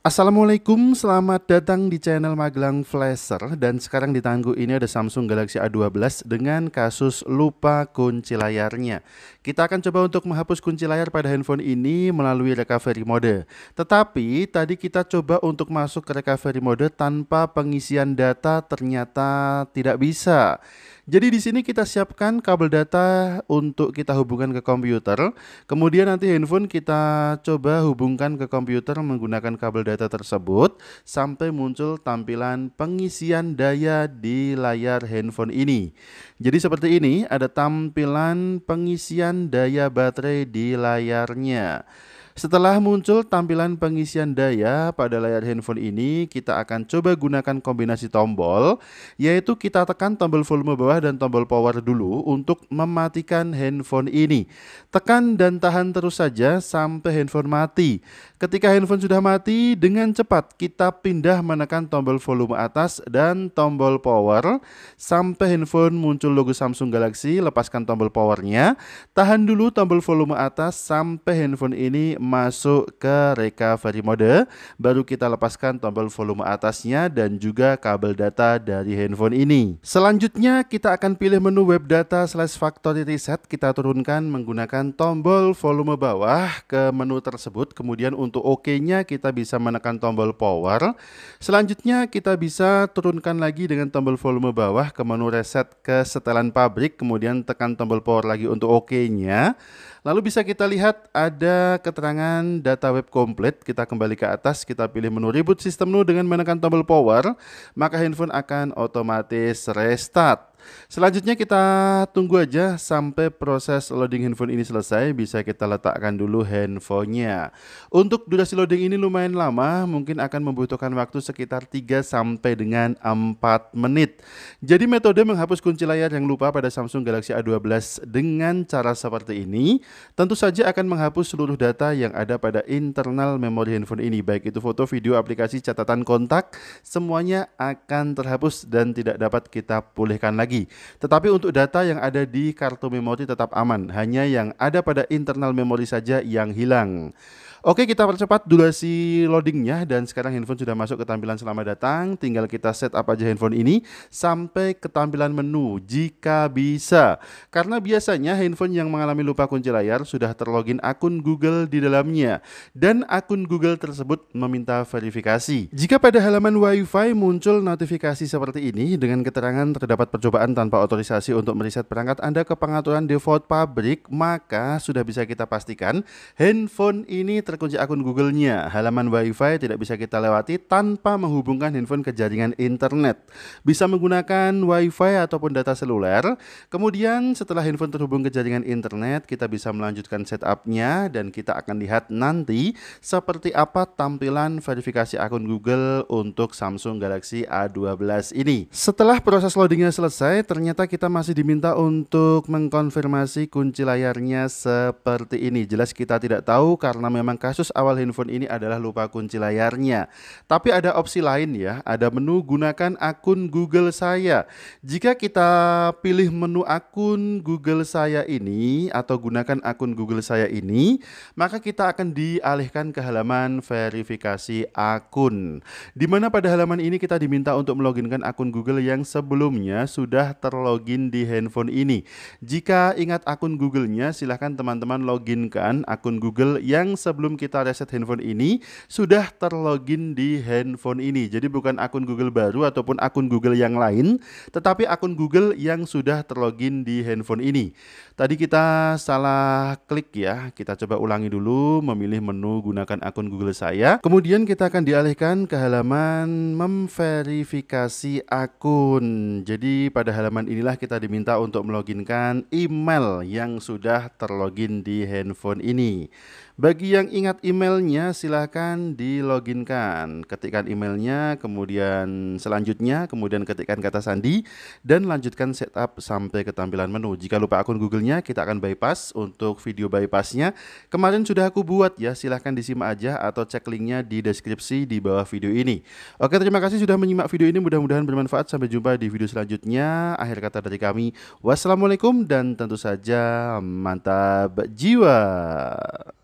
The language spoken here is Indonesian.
Assalamualaikum, selamat datang di channel Magelang Flasher dan sekarang di tangguh ini ada Samsung Galaxy A12 dengan kasus lupa kunci layarnya. Kita akan coba untuk menghapus kunci layar pada handphone ini melalui recovery mode. Tetapi tadi kita coba untuk masuk ke recovery mode tanpa pengisian data ternyata tidak bisa. Jadi di sini kita siapkan kabel data untuk kita hubungkan ke komputer. Kemudian nanti handphone kita coba hubungkan ke komputer menggunakan kabel data tersebut sampai muncul tampilan pengisian daya di layar handphone ini. Jadi seperti ini ada tampilan pengisian daya baterai di layarnya. Setelah muncul tampilan pengisian daya pada layar handphone ini, kita akan coba gunakan kombinasi tombol, yaitu kita tekan tombol volume bawah dan tombol power dulu untuk mematikan handphone ini. Tekan dan tahan terus saja sampai handphone mati. Ketika handphone sudah mati, dengan cepat kita pindah menekan tombol volume atas dan tombol power sampai handphone muncul logo Samsung Galaxy, lepaskan tombol powernya, tahan dulu tombol volume atas sampai handphone ini masuk ke recovery mode, baru kita lepaskan tombol volume atasnya dan juga kabel data dari handphone ini. Selanjutnya kita akan pilih menu web data slash factory reset, kita turunkan menggunakan tombol volume bawah ke menu tersebut, kemudian untuk OK-nya kita bisa menekan tombol power. Selanjutnya kita bisa turunkan lagi dengan tombol volume bawah ke menu reset ke setelan pabrik, kemudian tekan tombol power lagi untuk OK-nya. Lalu bisa kita lihat ada keterangan keterangan data web komplit, kita kembali ke atas, kita pilih menu reboot sistem nu dengan menekan tombol power, maka handphone akan otomatis restart. Selanjutnya kita tunggu aja sampai proses loading handphone ini selesai, bisa kita letakkan dulu handphonenya. Untuk durasi loading ini lumayan lama, mungkin akan membutuhkan waktu sekitar 3 sampai dengan 4 menit. Jadi metode menghapus kunci layar yang lupa pada Samsung Galaxy A12 dengan cara seperti ini, tentu saja akan menghapus seluruh data yang ada pada internal memori handphone ini, baik itu foto, video, aplikasi, catatan kontak, semuanya akan terhapus dan tidak dapat kita pulihkan lagi lagi. Tetapi untuk data yang ada di kartu memori tetap aman, hanya yang ada pada internal memori saja yang hilang. Oke, kita percepat durasi loadingnya dan sekarang handphone sudah masuk ke tampilan selamat datang. Tinggal kita set up aja handphone ini sampai ke tampilan menu jika bisa. Karena biasanya handphone yang mengalami lupa kunci layar sudah terlogin akun Google di dalamnya dan akun Google tersebut meminta verifikasi. Jika pada halaman Wi-Fi muncul notifikasi seperti ini dengan keterangan terdapat percobaan tanpa otorisasi untuk meriset perangkat Anda ke pengaturan default pabrik, maka sudah bisa kita pastikan handphone ini terkunci akun Google-nya. Halaman WiFi tidak bisa kita lewati tanpa menghubungkan handphone ke jaringan internet. Bisa menggunakan WiFi ataupun data seluler. Kemudian setelah handphone terhubung ke jaringan internet, kita bisa melanjutkan setupnya dan kita akan lihat nanti seperti apa tampilan verifikasi akun Google untuk Samsung Galaxy A12 ini. Setelah proses loadingnya selesai, ternyata kita masih diminta untuk mengkonfirmasi kunci layarnya seperti ini. Jelas kita tidak tahu karena memang kasus awal handphone ini adalah lupa kunci layarnya. Tapi ada opsi lain ya, ada menu gunakan akun Google saya. Jika kita pilih menu akun Google saya ini atau gunakan akun Google saya ini, maka kita akan dialihkan ke halaman verifikasi akun. Di mana pada halaman ini kita diminta untuk meloginkan akun Google yang sebelumnya sudah terlogin di handphone ini. Jika ingat akun Google-nya, silahkan teman-teman loginkan akun Google yang sebelumnya sebelum kita reset handphone ini sudah terlogin di handphone ini. Jadi bukan akun Google baru ataupun akun Google yang lain, tetapi akun Google yang sudah terlogin di handphone ini. Tadi kita salah klik ya. Kita coba ulangi dulu memilih menu gunakan akun Google saya. Kemudian kita akan dialihkan ke halaman memverifikasi akun. Jadi pada halaman inilah kita diminta untuk meloginkan email yang sudah terlogin di handphone ini. Bagi yang ingat emailnya silahkan diloginkan. Ketikkan emailnya, kemudian selanjutnya, kemudian ketikkan kata sandi, dan lanjutkan setup sampai ke tampilan menu. Jika lupa akun Googlenya, kita akan bypass untuk video bypassnya. Kemarin sudah aku buat ya, silahkan disimak aja atau cek linknya di deskripsi di bawah video ini. Oke, terima kasih sudah menyimak video ini, mudah-mudahan bermanfaat. Sampai jumpa di video selanjutnya. Akhir kata dari kami, wassalamualaikum dan tentu saja mantap jiwa.